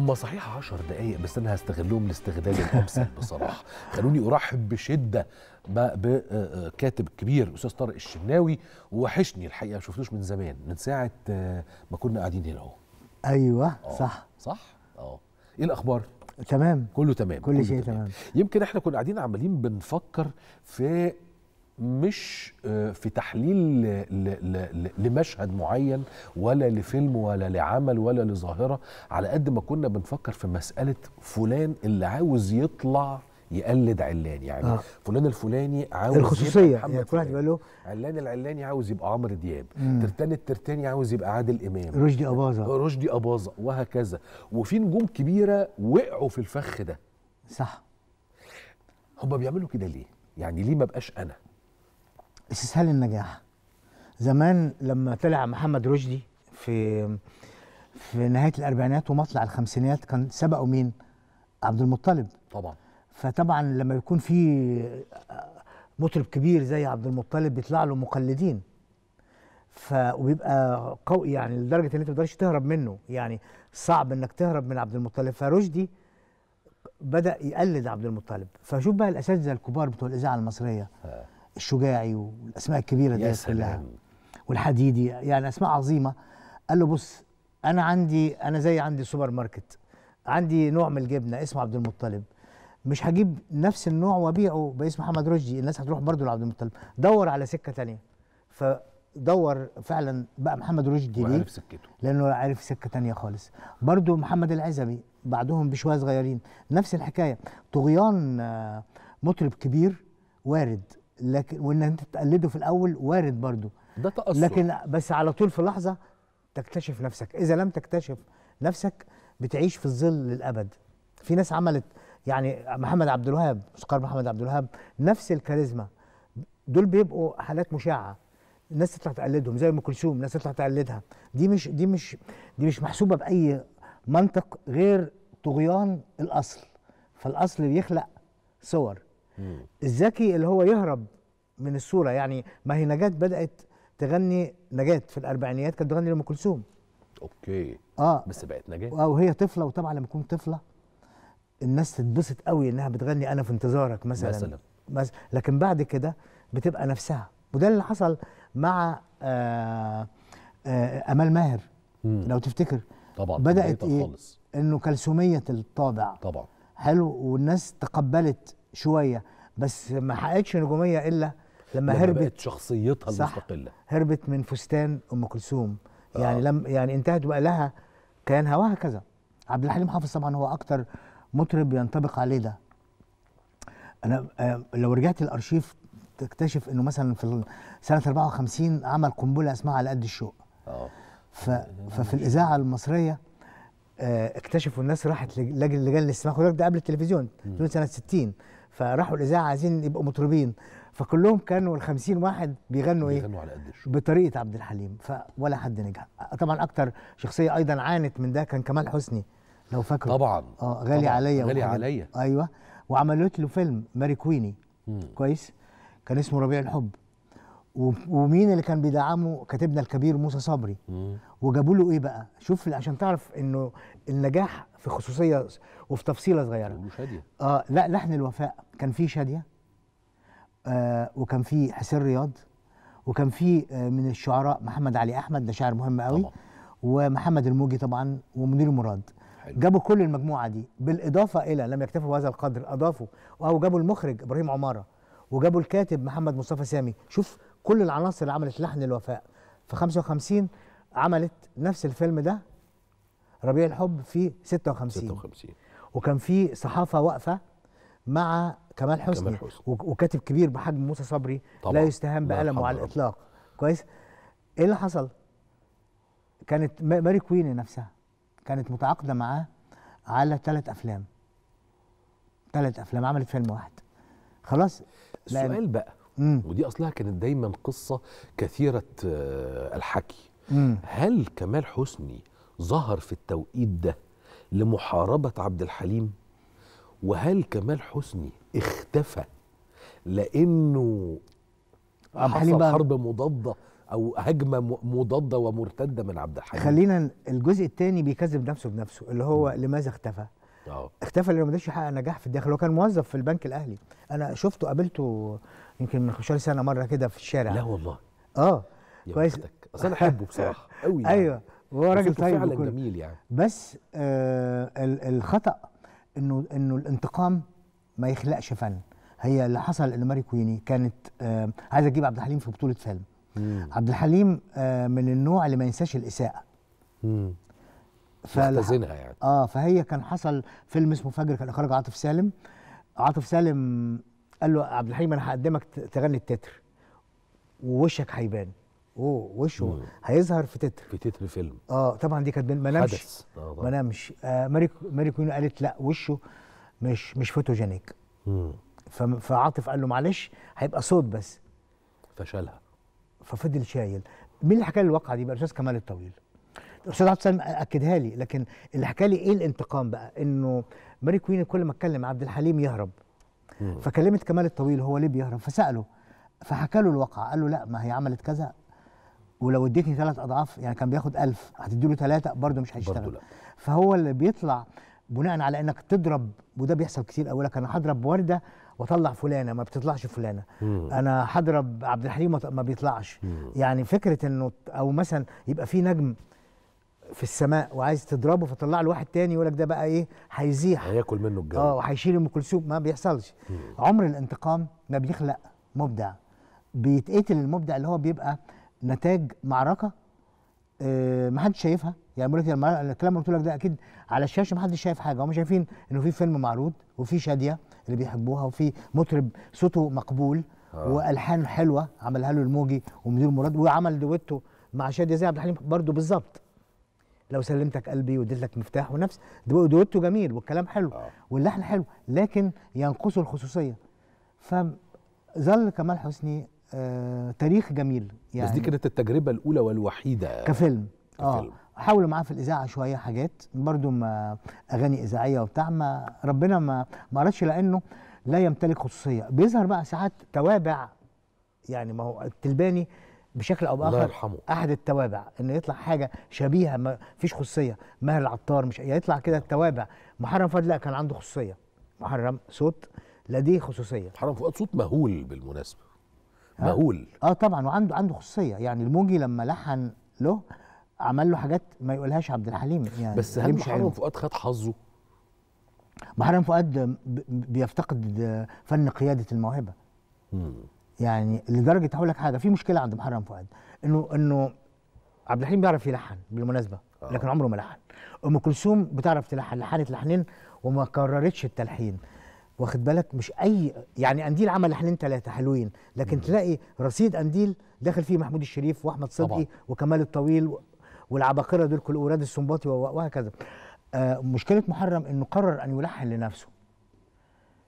هم صحيح 10 دقايق بس انا هستغلهم لاستغلال الامثل بصراحه خلوني ارحب بشده بكاتب آه، كبير استاذ طارق الشناوي وحشني الحقيقه ما شفتوش من زمان من ساعه آه، ما كنا قاعدين هنا اهو ايوه أوه. صح صح اه ايه الاخبار تمام كله تمام كل شيء تمام. تمام يمكن احنا كنا قاعدين عمالين بنفكر في مش آه، في تحليل لمشهد معين ولا لفيلم ولا لعمل ولا لظاهره على قد ما كنا بنفكر في مساله فلان اللي عاوز يطلع يقلد علان يعني آه. فلان الفلاني عاوز الخصوصيه يعني كل واحد بيقول له علان العلاني عاوز يبقى عمرو دياب ترتاني الترتاني عاوز يبقى عادل امام رشدي اباظه رشدي اباظه وهكذا وفي نجوم كبيره وقعوا في الفخ ده صح هما بيعملوا كده ليه يعني ليه ما بقاش انا استسهال النجاح زمان لما طلع محمد رشدي في في نهايه الاربعينات ومطلع الخمسينات كان سبقه مين؟ عبد المطلب طبعا فطبعا لما يكون في مطرب كبير زي عبد المطلب بيطلع له مقلدين ف وبيبقى قوي يعني لدرجه ان انت ما تقدرش تهرب منه يعني صعب انك تهرب من عبد المطلب فرشدي بدا يقلد عبد المطلب فشوف بقى الاساتذه الكبار بتوع الاذاعه المصريه ها. آه. الشجاعي والاسماء الكبيره دي كلها والحديدي يعني اسماء عظيمه قال له بص انا عندي انا زي عندي سوبر ماركت عندي نوع من الجبنه اسمه عبد المطلب مش هجيب نفس النوع وابيعه باسم محمد رشدي الناس هتروح برضه لعبد المطلب دور على سكه تانية فدور فعلا بقى محمد رشدي ليه وعرف سكته لانه عارف سكه تانية خالص برضه محمد العزبي بعدهم بشويه صغيرين نفس الحكايه طغيان آه، مطرب كبير وارد لكن وان انت تقلده في الاول وارد برضو ده تاثر لكن بس على طول في لحظه تكتشف نفسك اذا لم تكتشف نفسك بتعيش في الظل للابد في ناس عملت يعني محمد عبد الوهاب موسيقار محمد عبد الوهاب نفس الكاريزما دول بيبقوا حالات مشعه الناس تطلع تقلدهم زي ام كلثوم الناس تطلع تقلدها دي مش دي مش دي مش محسوبه باي منطق غير طغيان الاصل فالاصل بيخلق صور الذكي اللي هو يهرب من الصوره يعني ما هي نجاه بدات تغني نجاه في الاربعينيات كانت تغني لام كلثوم اوكي اه بس بقت نجاه آه، وهي طفله وطبعا لما تكون طفله الناس تتبسط قوي انها بتغني انا في انتظارك مثلا مثلا بس لكن بعد كده بتبقى نفسها وده اللي حصل مع آآ آه، آآ آه، امال ماهر مم. لو تفتكر طبعا بدات ايه خالص. انه كلثوميه الطابع طبعا حلو والناس تقبلت شويه بس ما حققتش نجوميه الا لما, لما هربت شخصيتها المستقله هربت من فستان ام كلثوم آه. يعني لم يعني انتهت بقى لها كيانها وهكذا عبد الحليم حافظ طبعا هو اكتر مطرب ينطبق عليه ده انا آه، لو رجعت الارشيف تكتشف انه مثلا في سنه 54 عمل قنبله اسمها على قد الشوق اه ففي الاذاعه المصريه آه، اكتشفوا الناس راحت لجان الاستماع ده قبل التلفزيون سنه 60 فراحوا الاذاعه عايزين يبقوا مطربين فكلهم كانوا ال 50 واحد بيغنوا, بيغنوا ايه؟ بيغنوا على قد بطريقه عبد الحليم فولا حد نجح طبعا اكتر شخصيه ايضا عانت من ده كان كمال حسني لو فاكره طبعا اه غالي طبعاً عليا غالي عليا ايوه وعملت له فيلم ماري كويني مم. كويس كان اسمه ربيع الحب ومين اللي كان بيدعمه كاتبنا الكبير موسى صبري مم. وجابوا له ايه بقى شوف عشان تعرف انه النجاح في خصوصيه وفي تفصيله صغيره شاديه اه لا لحن الوفاء كان فيه شاديه آه وكان فيه حسين رياض وكان فيه آه من الشعراء محمد علي احمد ده شاعر مهم قوي طبعا. ومحمد الموجي طبعا ومنير مراد حلو. جابوا كل المجموعه دي بالاضافه الى لم يكتفوا بهذا القدر اضافوا او جابوا المخرج ابراهيم عماره وجابوا الكاتب محمد مصطفى سامي شوف كل العناصر اللي عملت لحن الوفاء في 55 عملت نفس الفيلم ده ربيع الحب في 56 56 وكان في صحافه واقفه مع كمال حسني, كمال حسني. وكاتب كبير بحجم موسى صبري طبعا. لا يستهان بقلمه على الاطلاق كويس ايه اللي حصل كانت ماري كوين نفسها كانت متعاقده معاه على ثلاث افلام ثلاث افلام عملت فيلم واحد خلاص السؤال بقى مم. ودي اصلها كانت دايما قصه كثيره آه، الحكي مم. هل كمال حسني ظهر في التوقيت ده لمحاربة عبد الحليم وهل كمال حسني اختفى لأنه عبد حصل حرب مضادة او هجمه مضاده ومرتده من عبد الحليم خلينا الجزء الثاني بيكذب نفسه بنفسه اللي هو م. لماذا اختفى أوه. اختفى لانه ما قدرش يحقق نجاح في الداخل هو كان موظف في البنك الاهلي انا شفته قابلته يمكن من 15 سنه مره كده في الشارع لا والله اه كويس بس انا احبه بصراحه قوي يعني. ايوه هو راجل طيب فعلا جميل يعني بس آه الخطا انه انه الانتقام ما يخلقش فن هي اللي حصل ان ماري كويني كانت آه عايزه تجيب عبد الحليم في بطوله فيلم مم. عبد الحليم آه من النوع اللي ما ينساش الاساءه فاختزنها فاحتزنها يعني اه فهي كان حصل فيلم اسمه فجر كان اخرج عاطف سالم عاطف سالم قال له عبد الحليم انا هقدمك تغني التتر ووشك هيبان اوه وشه مم. هيظهر في تتر في تتر فيلم اه طبعا دي كانت ما نامش آه، ما نامش آه ماري ماري كوين قالت لا وشه مش مش فوتوجينيك فعاطف قال له معلش هيبقى صوت بس فشالها ففضل شايل مين اللي حكى لي الواقعه دي بقى الاستاذ كمال الطويل الاستاذ عبد السلام اكدها لي لكن اللي حكى لي ايه الانتقام بقى انه ماري كوين كل ما اتكلم عبد الحليم يهرب مم. فكلمت كمال الطويل هو ليه بيهرب فساله فحكى له الواقعه قال له لا ما هي عملت كذا ولو اديتني ثلاث اضعاف يعني كان بياخد 1000 هتدي له ثلاثه برده مش هيشتغل لا. فهو اللي بيطلع بناء على انك تضرب وده بيحصل كتير قوي لك انا هضرب ورده واطلع فلانه ما بتطلعش فلانه مم. انا هضرب عبد الحليم ما بيطلعش مم. يعني فكره انه او مثلا يبقى في نجم في السماء وعايز تضربه فطلع له واحد تاني يقول لك ده بقى ايه هيزيح هياكل منه الجو اه وهيشيل ام كلثوم ما بيحصلش مم. عمر الانتقام ما بيخلق مبدع بيتقتل المبدع اللي هو بيبقى نتاج معركه آه، ما حدش شايفها يعني بقول لك الكلام اللي قلت لك ده اكيد على الشاشه ما حدش شايف حاجه هم شايفين انه في فيلم معروض وفي شاديه اللي بيحبوها وفي مطرب صوته مقبول آه. والحان حلوه عملها له الموجي ومدير مراد وعمل دويتو مع شاديه زي عبد الحليم برضه بالظبط لو سلمتك قلبي واديت لك مفتاح ونفس دويتو جميل والكلام حلو آه. واللحن حلو لكن ينقصه الخصوصيه فظل كمال حسني آه تاريخ جميل يعني بس دي يعني كانت التجربه الاولى والوحيده كفيلم اه حاولوا معاه في الاذاعه شويه حاجات برضو ما اغاني اذاعيه وبتاع ما ربنا ما ما قرتش لانه لا يمتلك خصوصيه بيظهر بقى ساعات توابع يعني ما هو التلباني بشكل او باخر الله يرحمه. احد التوابع انه يطلع حاجه شبيهه ما فيش خصوصيه ماهر العطار مش يعني يطلع كده التوابع محرم فؤاد لا كان عنده خصوصيه محرم صوت لديه خصوصيه محرم فؤاد صوت مهول بالمناسبه بقول اه طبعا وعنده عنده خصوصيه يعني الموجي لما لحن له عمل له حاجات ما يقولهاش عبد الحليم يعني بس هل محرم فؤاد خد حظه؟ محرم فؤاد بيفتقد فن قياده الموهبه يعني لدرجه هقول لك حاجه في مشكله عند محرم فؤاد انه انه عبد الحليم بيعرف يلحن بالمناسبه آه. لكن عمره ما لحن ام كلثوم بتعرف تلحن لحنت لحنين وما كررتش التلحين واخد بالك مش اي يعني قنديل عمل حلين ثلاثه حلوين لكن مم. تلاقي رصيد قنديل داخل فيه محمود الشريف واحمد صدقي وكمال الطويل والعباقره دول كل اوراد السنباطي وهكذا آه مشكله محرم انه قرر ان يلحن لنفسه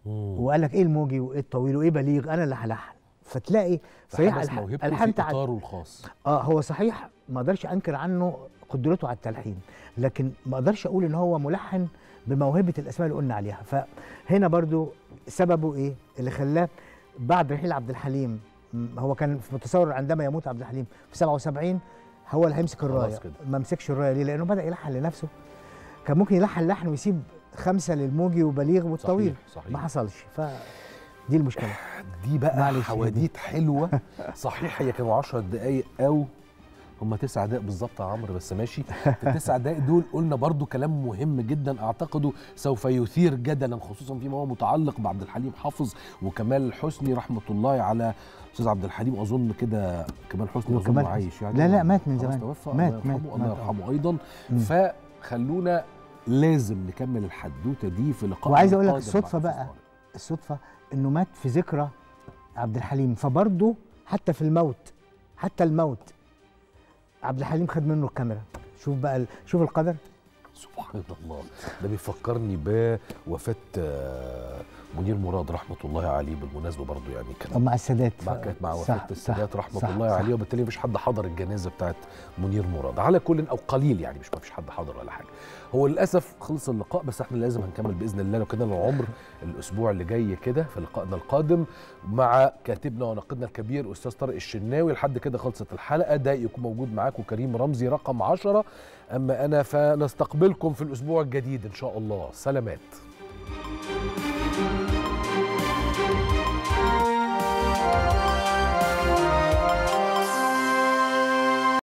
وقال لك ايه الموجي وايه الطويل وايه بليغ انا اللي هلحن فتلاقي صحيح الحن اطاره الخاص اه هو صحيح ما اقدرش انكر عنه قدرته على التلحين لكن ما اقدرش اقول ان هو ملحن بموهبه الاسماء اللي قلنا عليها فهنا برضو سببه ايه اللي خلاه بعد رحيل عبد الحليم هو كان متصور عندما يموت عبد الحليم في 77 هو اللي هيمسك الرايه ما مسكش الرايه ليه لانه بدا يلحن لنفسه كان ممكن يلحن لحن ويسيب خمسه للموجي وبليغ والطويل صحيح صحيح. ما حصلش ف دي المشكله دي بقى حواديت حلوه صحيح هي كانوا 10 دقائق او هم تسع دقائق بالظبط يا عمرو بس ماشي التسع دقائق دول قلنا برضو كلام مهم جدا اعتقده سوف يثير جدلا خصوصا فيما هو متعلق بعبد الحليم حافظ وكمال حسني رحمه الله على استاذ عبد الحليم اظن كده كمال حسني اظن عايش يعني لا لا مات من زمان توفى مات مات الله يرحمه ايضا فخلونا لازم نكمل الحدوته دي في لقاء وعايز اقول لك الصدفه بقى الصدفه انه مات في ذكرى عبد الحليم فبرضه حتى في الموت حتى الموت عبد الحليم خد منه الكاميرا شوف بقى ال... شوف القدر سبحان الله ده بيفكرني بوفاه آه، منير مراد رحمه الله عليه بالمناسبه برضه يعني كان مع السادات مع كانت مع وفاه السادات رحمه صح الله عليه وبالتالي مش حد حضر الجنازه بتاعت منير مراد على كل او قليل يعني مش ما فيش حد حضر ولا حاجه هو للاسف خلص اللقاء بس احنا لازم هنكمل باذن الله لو كده العمر الاسبوع اللي جاي كده في لقائنا القادم مع كاتبنا وناقدنا الكبير استاذ طارق الشناوي لحد كده خلصت الحلقه ده يكون موجود معاكم كريم رمزي رقم 10 اما انا فنستقبلكم في الاسبوع الجديد ان شاء الله سلامات